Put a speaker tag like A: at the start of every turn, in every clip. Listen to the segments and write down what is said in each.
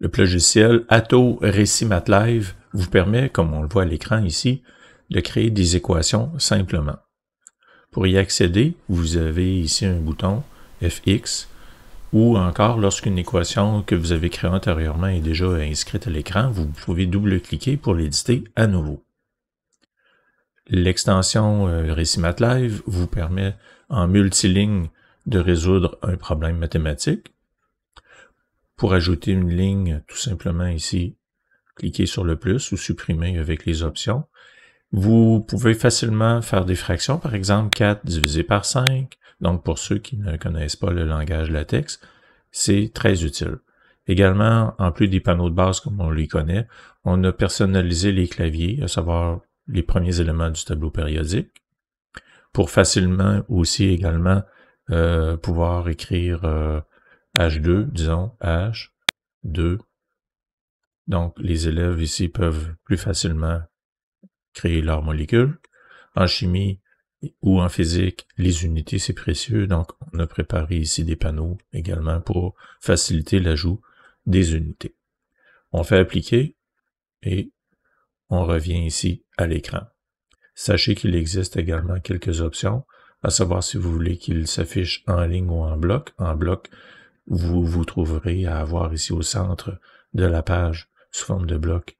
A: Le logiciel Atto Récit MathLive vous permet, comme on le voit à
B: l'écran ici, de créer des équations simplement. Pour y accéder, vous avez ici un bouton FX ou encore lorsqu'une équation que vous avez créée antérieurement est déjà inscrite à l'écran, vous pouvez double-cliquer pour l'éditer à nouveau. L'extension euh, Récit vous permet en multilingue de résoudre un problème mathématique pour ajouter une ligne, tout simplement ici, cliquez sur le plus ou supprimer avec les options. Vous pouvez facilement faire des fractions, par exemple 4 divisé par 5. Donc pour ceux qui ne connaissent pas le langage latex, c'est très utile. Également, en plus des panneaux de base comme on les connaît, on a personnalisé les claviers, à savoir les premiers éléments du tableau périodique, pour facilement aussi également euh, pouvoir écrire euh, H2, disons, H, 2. Donc, les élèves ici peuvent plus facilement créer leurs molécules. En chimie ou en physique, les unités, c'est précieux. Donc, on a préparé ici des panneaux également pour faciliter l'ajout des unités. On fait appliquer et on revient ici à l'écran. Sachez qu'il existe également quelques options, à savoir si vous voulez qu'il s'affiche en ligne ou en bloc. En bloc, vous vous trouverez à avoir ici au centre de la page sous forme de bloc.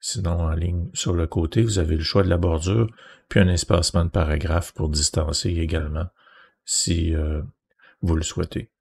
B: Sinon, en ligne sur le côté, vous avez le choix de la bordure, puis un espacement de paragraphe pour distancer
A: également, si euh, vous le souhaitez.